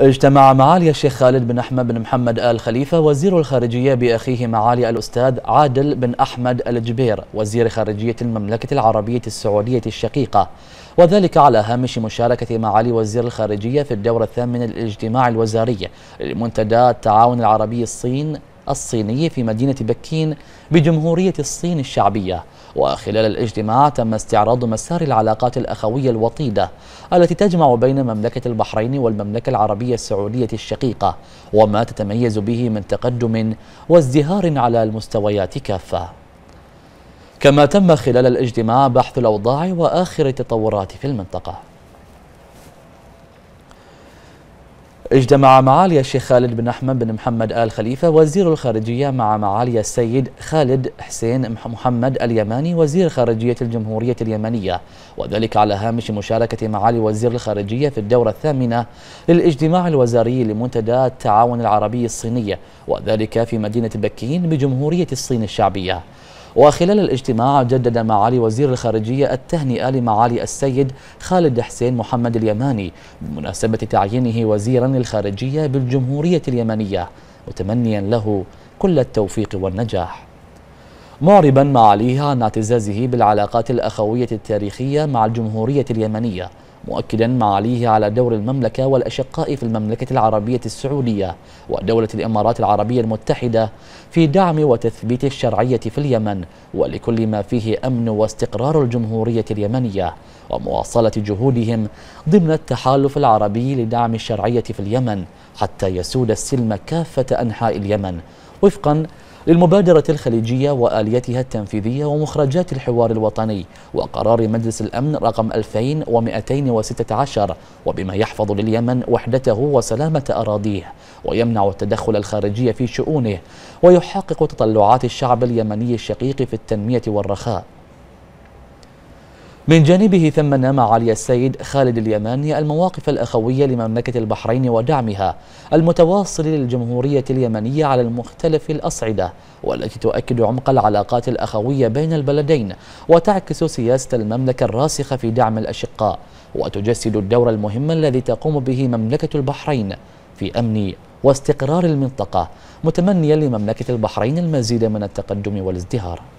اجتمع معالي الشيخ خالد بن أحمد بن محمد آل خليفة وزير الخارجية بأخيه معالي الأستاذ عادل بن أحمد الجبير وزير خارجية المملكة العربية السعودية الشقيقة وذلك على هامش مشاركة معالي وزير الخارجية في الدورة الثامنة للاجتماع الوزاري لمنتدى التعاون العربي الصين الصيني في مدينة بكين بجمهورية الصين الشعبية وخلال الاجتماع تم استعراض مسار العلاقات الأخوية الوطيدة التي تجمع بين مملكة البحرين والمملكة العربية السعودية الشقيقة وما تتميز به من تقدم وازدهار على المستويات كافة كما تم خلال الاجتماع بحث الأوضاع وآخر التطورات في المنطقة اجتمع معالي الشيخ خالد بن أحمد بن محمد آل خليفة وزير الخارجية مع معالي السيد خالد حسين محمد اليماني وزير خارجية الجمهورية اليمنية وذلك على هامش مشاركة معالي وزير الخارجية في الدورة الثامنة للاجتماع الوزاري لمنتدى التعاون العربي الصيني وذلك في مدينة بكين بجمهورية الصين الشعبية وخلال الاجتماع جدد معالي وزير الخارجية التهنئة لمعالي السيد خالد حسين محمد اليماني بمناسبة تعيينه وزيرا للخارجية بالجمهورية اليمنية متمنيا له كل التوفيق والنجاح معربا معاليها عن اعتزازه بالعلاقات الأخوية التاريخية مع الجمهورية اليمنية مؤكدا معاليه على دور المملكة والأشقاء في المملكة العربية السعودية ودولة الإمارات العربية المتحدة في دعم وتثبيت الشرعية في اليمن ولكل ما فيه أمن واستقرار الجمهورية اليمنية ومواصلة جهودهم ضمن التحالف العربي لدعم الشرعية في اليمن حتى يسود السلم كافة أنحاء اليمن وفقا للمبادرة الخليجية وآليتها التنفيذية ومخرجات الحوار الوطني وقرار مجلس الأمن رقم 2216 وبما يحفظ لليمن وحدته وسلامة أراضيه ويمنع التدخل الخارجي في شؤونه ويحقق تطلعات الشعب اليمني الشقيق في التنمية والرخاء من جانبه ثمن معالي علي السيد خالد اليماني المواقف الأخوية لمملكة البحرين ودعمها المتواصل للجمهورية اليمنية على المختلف الأصعدة والتي تؤكد عمق العلاقات الأخوية بين البلدين وتعكس سياسة المملكة الراسخة في دعم الأشقاء وتجسد الدور المهم الذي تقوم به مملكة البحرين في أمن واستقرار المنطقة متمنيا لمملكة البحرين المزيد من التقدم والازدهار